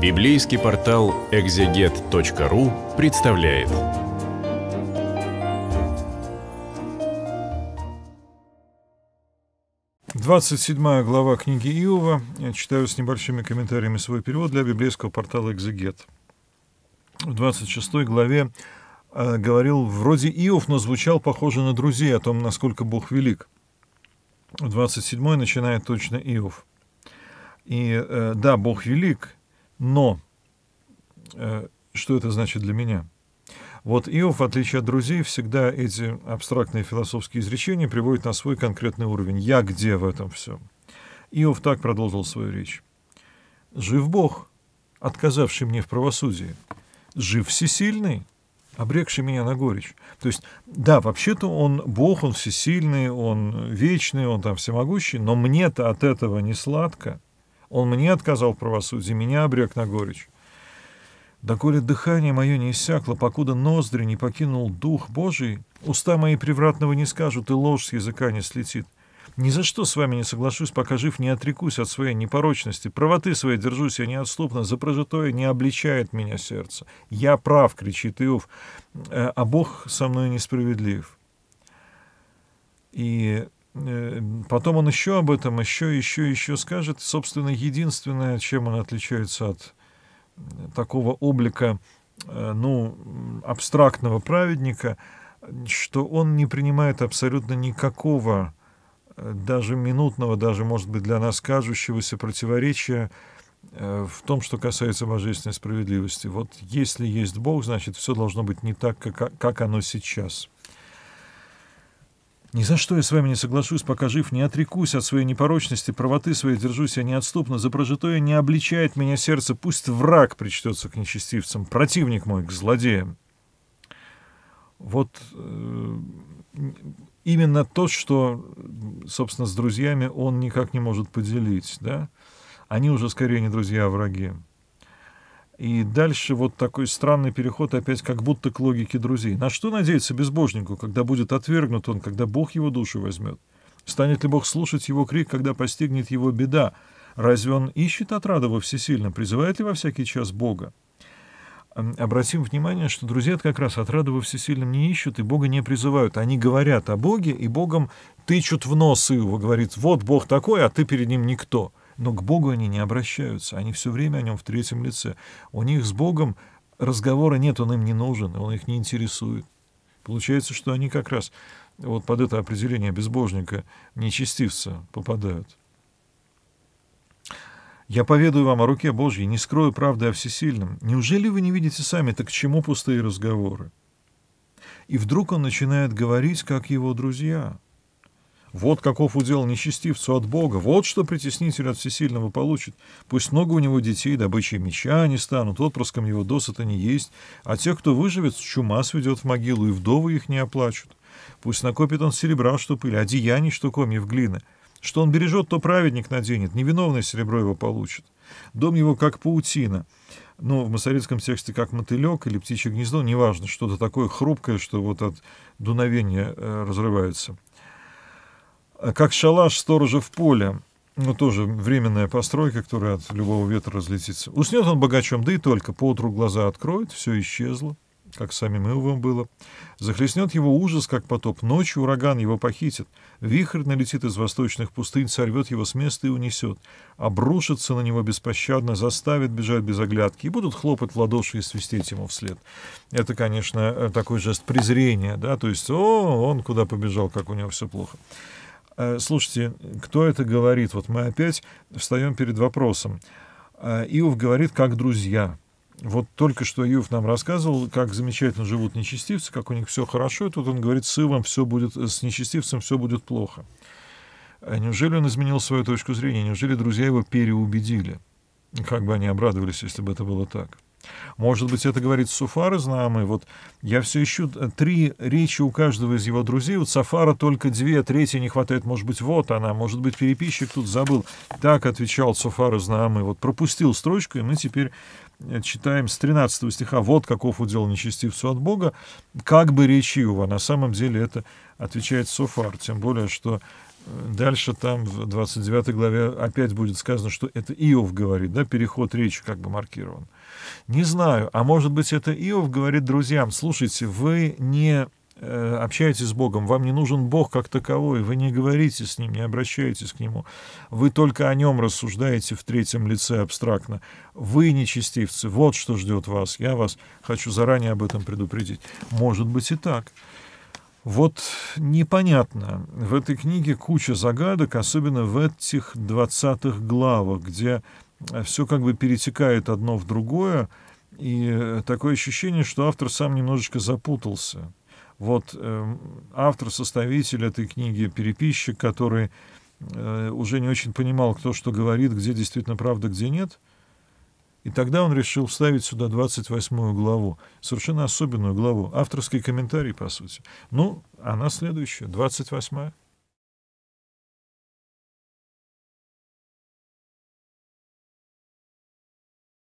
Библейский портал экзегет.ру представляет. Двадцать седьмая глава книги Иова. Я читаю с небольшими комментариями свой перевод для библейского портала «Экзегет». В двадцать шестой главе э, говорил вроде Иов, но звучал похоже на друзей о том, насколько Бог велик. В двадцать седьмой начинает точно Иов. И э, да, Бог велик – но э, что это значит для меня? Вот Иов, в отличие от друзей, всегда эти абстрактные философские изречения приводит на свой конкретный уровень. «Я где в этом всем?» Иов так продолжил свою речь. «Жив Бог, отказавший мне в правосудии. Жив всесильный, обрекший меня на горечь. То есть, да, вообще-то он Бог, он всесильный, он вечный, он там всемогущий, но мне-то от этого не сладко. Он мне отказал в правосудии, меня обрек на горечь. Доколе дыхание мое не иссякло, покуда ноздри не покинул Дух Божий, уста мои превратного не скажут, и ложь с языка не слетит. Ни за что с вами не соглашусь, пока жив, не отрекусь от своей непорочности. Правоты свои держусь я неотступно, за прожитое не обличает меня сердце. Я прав, кричит Иов, э, а Бог со мной несправедлив. И Э, потом он еще об этом, еще, еще, еще скажет. Собственно, единственное, чем он отличается от э, такого облика, э, ну, абстрактного праведника, что он не принимает абсолютно никакого, даже минутного, даже, может быть, для нас кажущегося противоречия в том, что касается божественной справедливости. Вот если есть Бог, значит, все должно быть не так, как, как оно сейчас. Ни за что я с вами не соглашусь, пока жив, не отрекусь от своей непорочности, правоты своей держусь я неотступно, за прожитое не обличает меня сердце, пусть враг причтется к нечестивцам, противник мой к злодеям. Вот э, именно то, что, собственно, с друзьями он никак не может поделить, да? Они уже скорее не друзья, а враги. И дальше вот такой странный переход опять как будто к логике друзей. На что надеяться безбожнику, когда будет отвергнут он, когда Бог его душу возьмет? Станет ли Бог слушать его крик, когда постигнет его беда? Разве он ищет отрада во всесильном, Призывает ли во всякий час Бога? Обратим внимание, что друзья как раз отрада во всесильном не ищут и Бога не призывают. Они говорят о Боге и Богом тычут в нос Иова, говорит, вот Бог такой, а ты перед ним никто но к Богу они не обращаются, они все время о нем в третьем лице. У них с Богом разговора нет, он им не нужен, он их не интересует. Получается, что они как раз вот под это определение безбожника, нечестивца попадают. «Я поведаю вам о руке Божьей, не скрою правды о всесильном. Неужели вы не видите сами, так к чему пустые разговоры?» И вдруг он начинает говорить, как его друзья — вот каков удел нечестивцу от Бога, вот что притеснитель от всесильного получит. Пусть много у него детей, добычей меча они станут, отпрыском его досыта не есть, а тех, кто выживет, чума сведет в могилу, и вдовы их не оплачут. Пусть накопит он серебра, что пыль, одеяний, что в глины. Что он бережет, то праведник наденет, невиновное серебро его получит. Дом его как паутина. Ну, в масоритском тексте как мотылек или птичье гнездо, неважно, что-то такое хрупкое, что вот от дуновения э, разрывается. Как шалаш сторожа в поле, ну, тоже временная постройка, которая от любого ветра разлетится. Уснет он богачом, да и только. Поутру глаза откроет, все исчезло, как самим Илвом было. Захлестнет его ужас, как потоп. Ночью ураган его похитит. Вихрь налетит из восточных пустынь, сорвет его с места и унесет. Обрушится на него беспощадно, заставит бежать без оглядки. И будут хлопать в ладоши и свистеть ему вслед. Это, конечно, э, такой жест презрения, да, то есть, о, он куда побежал, как у него все плохо. Э, слушайте, кто это говорит? Вот мы опять встаем перед вопросом. Э, Иов говорит, как друзья. Вот только что Иов нам рассказывал, как замечательно живут нечестивцы, как у них все хорошо, и тут он говорит, с Ивом все будет, э, с нечестивцем все будет плохо. Неужели он изменил свою точку зрения? Неужели друзья его переубедили? Как бы они обрадовались, если бы это было так? Может быть, это говорит Суфар из Наамы. Вот я все ищу э, три речи у каждого из его друзей. Вот Сафара только две, а третья не хватает. Может быть, вот она. Может быть, переписчик тут забыл. Так отвечал Суфар из Наамы. Вот пропустил строчку, и мы теперь э, читаем с 13 стиха. «Вот каков удел нечестивцу от Бога, как бы речи его». На самом деле это отвечает Суфар. Тем более, что Дальше там в 29 главе опять будет сказано, что это Иов говорит, да, переход речи как бы маркирован. Не знаю, а может быть это Иов говорит друзьям, слушайте, вы не э, общаетесь с Богом, вам не нужен Бог как таковой, вы не говорите с Ним, не обращаетесь к Нему, вы только о Нем рассуждаете в третьем лице абстрактно. Вы нечестивцы, вот что ждет вас, я вас хочу заранее об этом предупредить. Может быть и так. Вот непонятно. В этой книге куча загадок, особенно в этих 20 главах, где э, все как бы перетекает одно в другое, и э, такое ощущение, что автор сам немножечко запутался. Вот э, эм, автор-составитель этой книги, переписчик, который э, уже не очень понимал, кто что говорит, где действительно правда, где нет — и тогда он решил вставить сюда 28 главу, совершенно особенную главу, авторский комментарий, по сути. Ну, она а следующая, 28 -я.